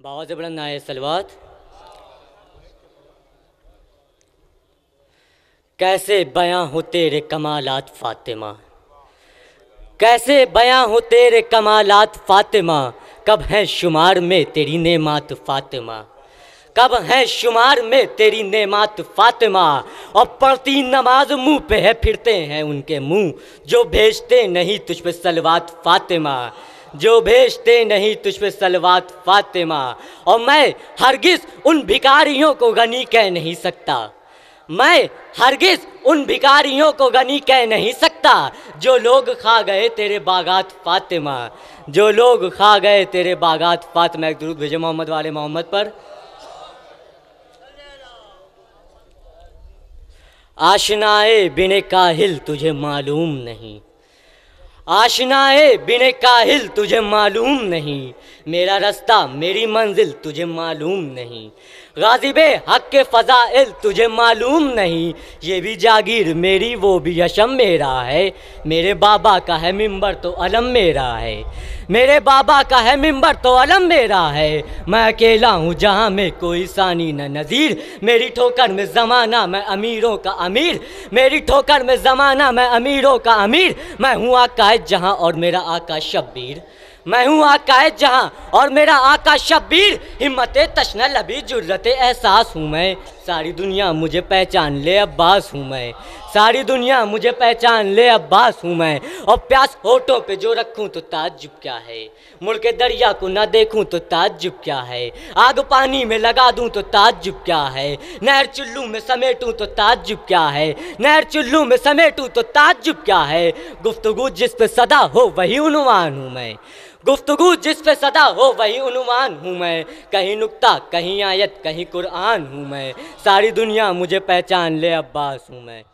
से बुलंद नाय सलवात कैसे बयां हो तेरे कमालात फातिमा कैसे बयां हो तेरे कमालात फातिमा कब है शुमार में तेरी नेमात फातिमा कब है शुमार में तेरी नेमात फातिमा और पढ़ती नमाज मुंह पे है फिरते हैं उनके मुंह जो भेजते नहीं तुझ पे सलवात फातिमा जो भेजते नहीं तुझ पे सलवात फातिमा और मैं हरगिज उन भिकारियों को गनी कह नहीं सकता मैं हरगिज उन भिकारियों को गनी कह नहीं सकता जो लोग खा गए तेरे बागात फातिमा जो लोग खा गए तेरे बागात फातिमा एक दुरुद भेजे मोहम्मद वाले मोहम्मद पर आशनाए बिने काहिल तुझे मालूम नहीं आशनाए बिने काहिल तुझे मालूम नहीं मेरा रास्ता मेरी मंजिल तुझे मालूम नहीं गाजिब हक के फ़ज़ाइल तुझे मालूम नहीं ये भी जागीर मेरी वो भी यशम मेरा है मेरे बाबा का है मिंबर तो अलम मेरा है मेरे बाबा का है मिंबर तो अलम मेरा है मैं अकेला हूँ जहाँ में कोई सानी न नज़ीर मेरी ठोकर में ज़माना मैं अमीरों का अमीर मेरी ठोकर में ज़माना मैं अमीरों का अमीर मैं हूँ आकाश जहाँ और मेरा आकाश शब्बीर मैं हूँ आका है जहाँ और मेरा आका शब्बीर हिम्मत तश्न लबी जुर्रत एहसास हूँ मैं सारी दुनिया मुझे पहचान ले अब्बास हूँ मैं सारी दुनिया मुझे पहचान ले अब्बास हूँ मैं और प्यास होठों पे जो रखूँ तो ताजुब क्या है मुड़ के दरिया को ना देखूँ तो ताजुब क्या है आग पानी में लगा दूँ तो ताजुब क्या है नहर चुल्लू में समेटूँ तो ताजुब क्या है नहर चुल्लू में समेटूँ तो ताजुब क्या है गुफ्तगु जिस पे सदा हो वही उनवान हूँ मैं गुफ्तगु जिस पे सदा हो वही अनुमान हूँ मैं कहीं नुक्ता कहीं आयत कहीं कुरान हूँ मैं सारी दुनिया मुझे पहचान ले अब्बास हूँ मैं